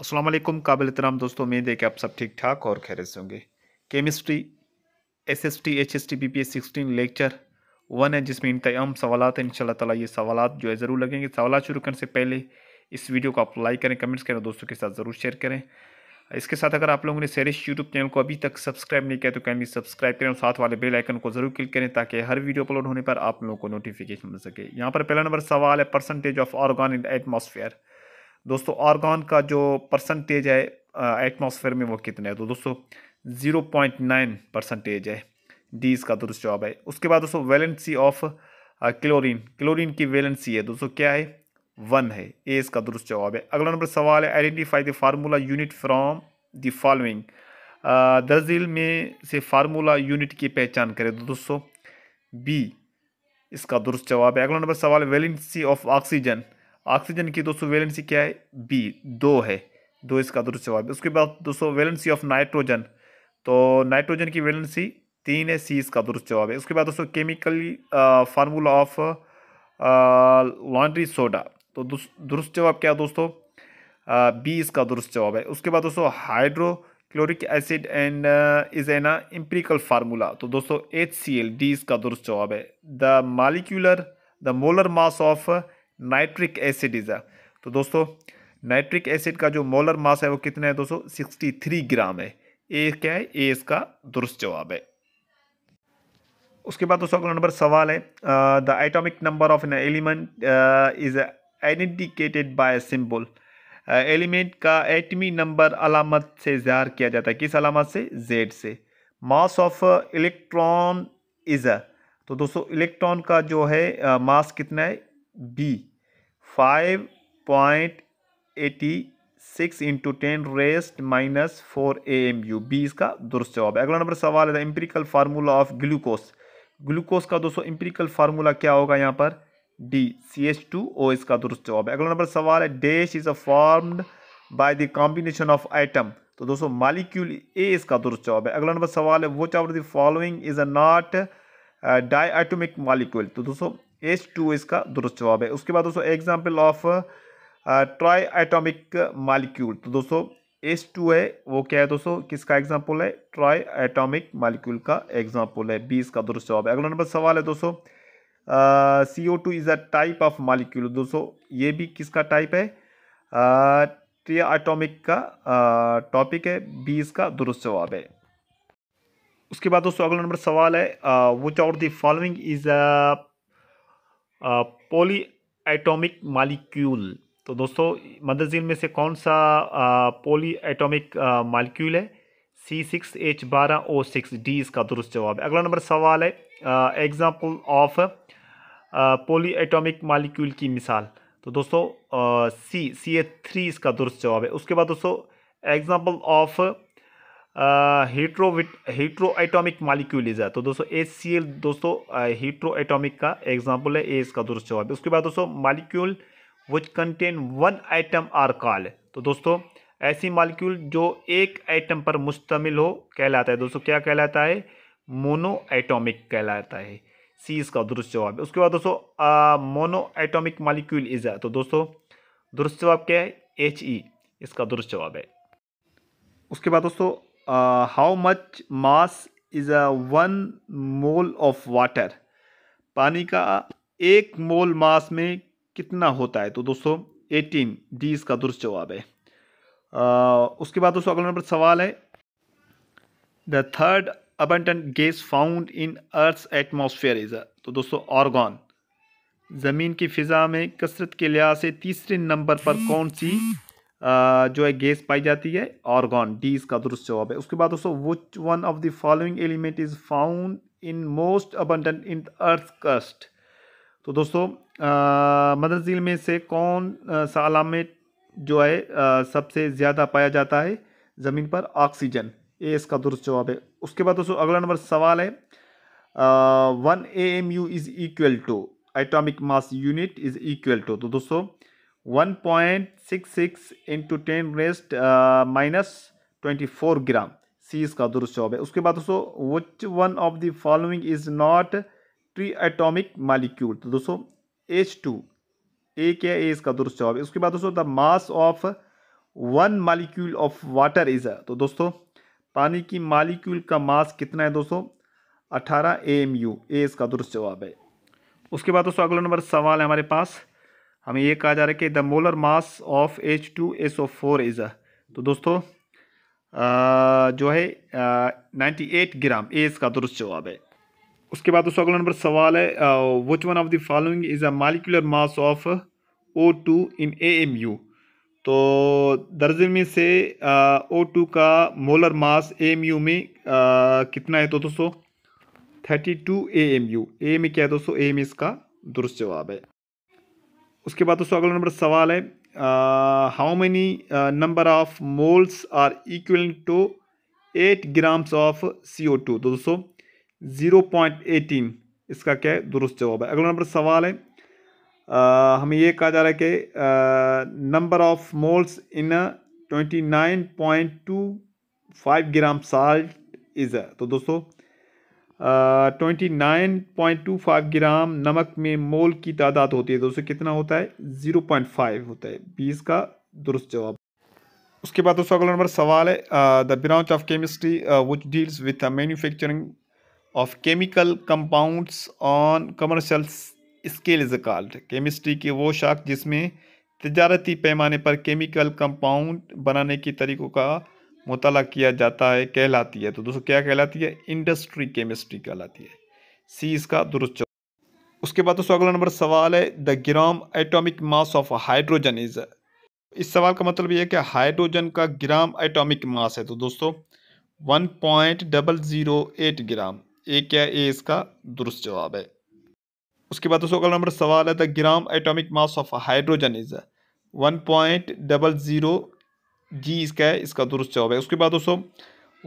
असलम काबिल इतराम दोस्तों उम्मीद है कि आप सब ठीक ठाक और खैर से होंगे chemistry S S T H S T B P S sixteen lecture one है जिसमें इन तमाम सवाल हैं इन तला ये सवाल जो है ज़रूर लगेंगे सवाल शुरू करने से पहले इस वीडियो को आप लाइक करें कमेंट्स करें दोस्तों के साथ ज़रूर शेयर करें इसके साथ अगर आप लोगों ने सैरिश यूट्यूब चैनल को अभी तक सब्सक्राइब नहीं किया तो कैंडली सब्सक्राइब करें और साथ वाले बेल आइकन को जरूर क्लिक करें ताकि हर वीडियो अपलोड होने पर आप लोगों को नोटिफिकेशन मिल सके यहाँ पर पहला नंबर सवाल है percentage of argon in atmosphere दोस्तों ऑर्गन का जो परसेंटेज है एटमॉस्फेयर में वो कितना है तो दोस्तों ज़ीरो पॉइंट नाइन परसेंटेज है डी इसका दुरुस्त जवाब है उसके बाद दोस्तों वैलेंसी ऑफ क्लोरीन क्लोरीन की वैलेंसी है दोस्तों क्या है वन है ए इसका दुरुस्त जवाब है अगला नंबर सवाल है identify the formula unit from the following दर्जील में से फार्मूला यूनिट की पहचान करें तो दोस्तों बी इसका दुरुस्त जवाब है अगला नंबर सवाल वैलेंसी ऑफ ऑक्सीजन ऑक्सीजन की दोस्तों वैलेंसी क्या है बी दो है दो इसका दुरुस्त जवाब तो है उसके बाद दोस्तों वैलेंसी ऑफ नाइट्रोजन तो नाइट्रोजन की वैलेंसी तीन है सी इसका दुरुस्त जवाब है उसके बाद दोस्तों chemical formula of laundry soda तो दुरुस्त जवाब क्या दोस्तों बी इसका दुरुस्त जवाब है उसके बाद दोस्तों hydrochloric acid and is an empirical formula तो दोस्तों एच सी एल डी इसका दुरुस्त जवाब है the molecular the molar mass of nitric acid is a तो दोस्तों नाइट्रिक एसिड का जो मोलर मास है वो कितना है दोस्तों सिक्सटी थ्री ग्राम है ए क्या है ए इसका दुरुस्त जवाब है उसके बाद दोस्तों अगला नंबर सवाल है the atomic number of an element is indicated by symbol element का एटमी नंबर अलामत से ज़हर किया जाता है किस अलामत से जेड से मास ऑफ इलेक्ट्रॉन इज तो दोस्तों इलेक्ट्रॉन का जो है मास कितना है B five point eighty six into ten rest minus four A M U B इसका दुरुस्त जवाब है अगला नंबर सवाल है empirical formula of glucose glucose का दोस्तों एम्पिरिकल फार्मूला क्या होगा यहाँ पर D C H two O इसका दुरुस्त जवाब है अगला नंबर सवाल है dash is a formed by the combination of atom तो दोस्तों मालिक्यूल ए इसका दुरुस्त जवाब है अगला नंबर सवाल है वो चावर the following is a not diatomic molecule तो दोस्तों एच टू इसका दुरुस्त जवाब है उसके बाद दोस्तों example of triatomic molecule तो दोस्तों एच टू है वो क्या है दोस्तों किसका एग्जाम्पल है ट्राई एटोमिक मालिक्यूल का एग्जाम्पल है बी इसका दुरुस्त जवाब है अगला नंबर सवाल है दोस्तों C O two is a type of molecule दोस्तों ये भी किसका टाइप है ट्री uh, एटोमिक का टॉपिक uh, है बीस का दुरुस्त जवाब है उसके बाद दोस्तों अगला नंबर सवाल है which out the following is a polyatomic molecule तो दोस्तों मदरजीन में से कौन सा पोली एटोमिक मालिक्यूल है सी सिक्स एच बारह ओ सिक्स डी इसका दुरुस्त जवाब है अगला नंबर सवाल है example of polyatomic molecule की मिसाल तो दोस्तों सी सी ए थ्री इसका दुरुस्त जवाब है उसके बाद दोस्तों एग्जाम्पल ऑफ हीट्रोविट हीट्रो एटॉमिक मालिक्यूलिज है तो दोस्तों एच सी एल दोस्तों हीट्रो एटॉमिक का एग्जाम्पल है ए इसका दुरुस्त जवाब उसके बाद दोस्तों molecule which contain one atom are call तो दोस्तों ऐसी मालिक्यूल जो एक आइटम पर मुश्तमिल हो कहलाता है दोस्तों क्या कहलाता है मोनो एटॉमिक कहलाता है सी इसका दुरुस्त जवाब उसके बाद दोस्तों मोनो एटॉमिक मालिक्यूल इज है तो दोस्तों दुरुस्त जवाब क्या है एच ई इसका दुरुस्त जवाब है उसके बाद दोस्तों uh, how much mass is a one mole of water पानी का एक मोल मास में कितना होता है तो दोस्तों एटीन डी इसका दुरुस्त जवाब है आ, uh, उसके बाद दोस्तों अगला नंबर सवाल है the third abundant gas found in earth atmosphere is तो दोस्तों ऑर्गॉन ज़मीन की फ़िज़ा में कसरत के लिहाज से तीसरे नंबर पर कौन सी जो है गैस पाई जाती है ऑर्गन डी इसका दुरुस्त जवाब है उसके बाद दोस्तों which one of the following element is found in most abundant in earth crust तो दोस्तों मदर झील में से कौन सा अलामेट जो है सबसे ज़्यादा पाया जाता है ज़मीन पर ऑक्सीजन ए इसका दुरुस्त जवाब है उसके बाद दोस्तों अगला नंबर सवाल है one A M U is equal to atomic mass unit is equal to तो दोस्तों one point six six into ten rest minus twenty four gram C इसका दुरुस्त जवाब है उसके बाद दोस्तों which one of the following is not triatomic molecule तो दोस्तों एच टू ए क्या ए इसका दुरुस्त जवाब है उसके बाद दोस्तों the mass of one molecule of water is तो दोस्तों पानी की मालिक्यूल का मास कितना है दोस्तों अठारह ए एम यू ए इसका दुरुस्त जवाब है उसके बाद दोस्तों अगला नंबर सवाल है हमारे पास हमें ये कहा जा रहा है कि the molar mass of H two S O four is a तो दोस्तों जो है नाइन्टी एट ग्राम ए इसका दुरुस्त जवाब है उसके बाद दोस्तों अगला नंबर सवाल है which one of the following is a molecular mass of O two in A M U तो दर्जन में से ओ टू का molar mass A M U में आ, कितना है तो दोस्तों thirty two A M U ए में क्या है दोस्तों ए में इसका दुरुस्त जवाब है उसके बाद दोस्तों अगला नंबर सवाल है how many number of moles are equal to eight grams of C O two तो दोस्तों ज़ीरो पॉइंट एटीन इसका क्या है दुरुस्त जवाब है अगला नंबर सवाल है uh, हमें ये कहा जा रहा है कि number of moles in twenty nine point two five gram salt is तो दोस्तों twenty nine point two five gram नमक में मोल की तादाद होती है तो कितना होता है ज़ीरो पॉइंट फाइव होता है बीस का दुरुस्त जवाब उसके बाद दोस्तों अगला नंबर सवाल है the branch of chemistry which deals with the manufacturing of chemical compounds on commercial scale is called chemistry की वो शाख जिसमें तजारती पैमाने पर केमिकल कंपाउंड बनाने के तरीकों का मुताला किया जाता है कहलाती है तो दोस्तों क्या कहलाती है इंडस्ट्री केमिस्ट्री कहलाती है सी इसका दुरुस्त उसके बाद दोस्तों अगला नंबर सवाल है the gram atomic mass of hydrogen is इस सवाल का मतलब यह है कि हाइड्रोजन का ग्राम एटॉमिक मास है तो दोस्तों one point double zero eight gram A क्या ए इसका दुरुस्त जवाब है उसके बाद दोस्तों अगला नंबर सवाल है the gram atomic mass of hydrogen is one point double zero g इसका है इसका दुरुस्त जवाब है उसके बाद दोस्तों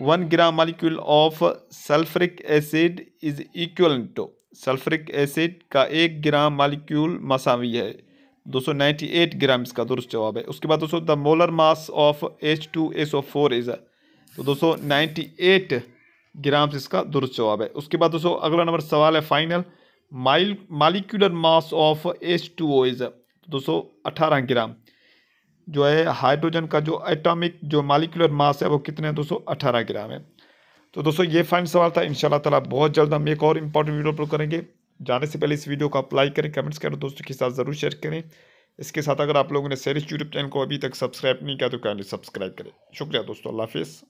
one gram molecule of sulphuric acid is equal to sulphuric acid का एक ग्राम मालिक्यूल मसावी है दो सौ नाइन्टी एट ग्राम इसका दुरुस्त जवाब है उसके बाद दोस्तों the molar mass of H two S O four is तो दोस्तों एट ग्राम इसका दुरुस्त जवाब है उसके बाद दोस्तों अगला नंबर सवाल है final mile molecular mass of H two O is दो सौ अठारह ग्राम जो है हाइड्रोजन का जो एटॉमिक जो मालिकुलर मास है वो कितने हैं दोस्तों अठारह ग्राम है तो दोस्तों ये फाइन सवाल था इन ताला बहुत जल्द हम एक और इंपॉर्टेंट वीडियो अपलोड करेंगे जाने से पहले इस वीडियो को आप लाइक करें कमेंट्स करें दोस्तों के साथ ज़रूर शेयर करें इसके साथ अगर आप लोगों ने सेरिस यूट्यूब चैनल को अभी तक सब्सक्राइब नहीं किया तो काइंडली सब्सक्राइब करें शुक्रिया दोस्तों अल्लाह हाफिज़